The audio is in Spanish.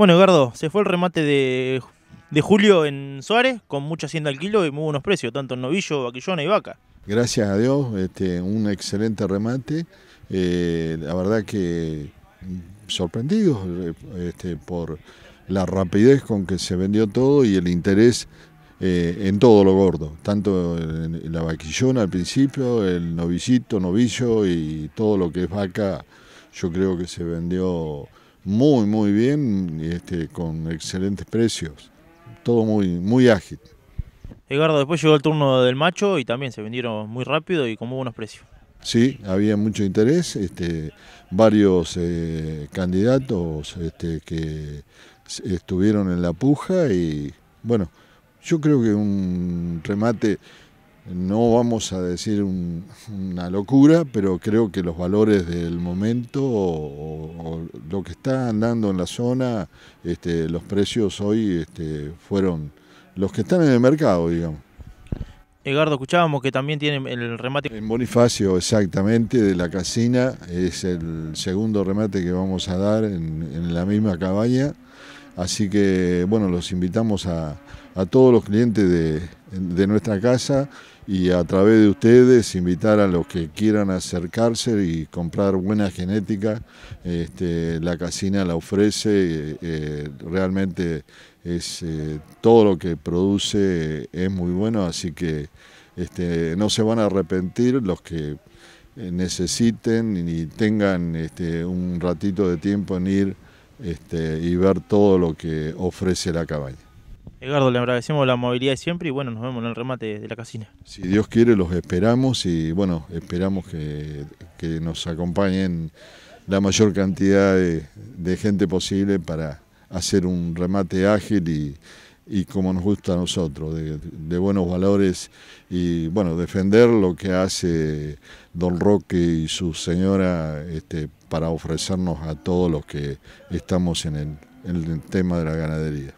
Bueno, Eduardo, se fue el remate de, Julio en Suárez con mucha hacienda al kilo y muy buenos precios, tanto en novillo, vaquillona y vaca. Gracias a Dios, este, un excelente remate. Eh, la verdad que mm, sorprendido eh, este, por la rapidez con que se vendió todo y el interés eh, en todo lo gordo, tanto en la vaquillona al principio, el novillito, novillo y todo lo que es vaca, yo creo que se vendió muy, muy bien, este, con excelentes precios. Todo muy, muy ágil. Edgardo, después llegó el turno del macho y también se vendieron muy rápido y con muy buenos precios. Sí, había mucho interés, este, varios eh, candidatos este, que estuvieron en la puja y bueno, yo creo que un remate no vamos a decir una locura, pero creo que los valores del momento o, lo que está andando en la zona, este, los precios hoy este, fueron los que están en el mercado, digamos. Edgardo, escuchábamos que también tiene el remate. En Bonifacio, exactamente, de la casina, es el segundo remate que vamos a dar en la misma cabaña. Así que, bueno, los invitamos a, todos los clientes de, nuestra casa y a través de ustedes invitar a los que quieran acercarse y comprar buena genética. Este, la casina la ofrece, eh, eh, realmente es eh, todo lo que produce es muy bueno, así que este, no se van a arrepentir los que necesiten y tengan este, un ratito de tiempo en ir este, y ver todo lo que ofrece la cabaña. Edgardo, le agradecemos la movilidad de siempre y bueno, nos vemos en el remate de la casina. Si Dios quiere, los esperamos y bueno, esperamos que, nos acompañen la mayor cantidad de gente posible para hacer un remate ágil y, y como nos gusta a nosotros, de, buenos valores y bueno, defender lo que hace don Roque y su señora este, para ofrecernos a todos los que estamos en el tema de la ganadería.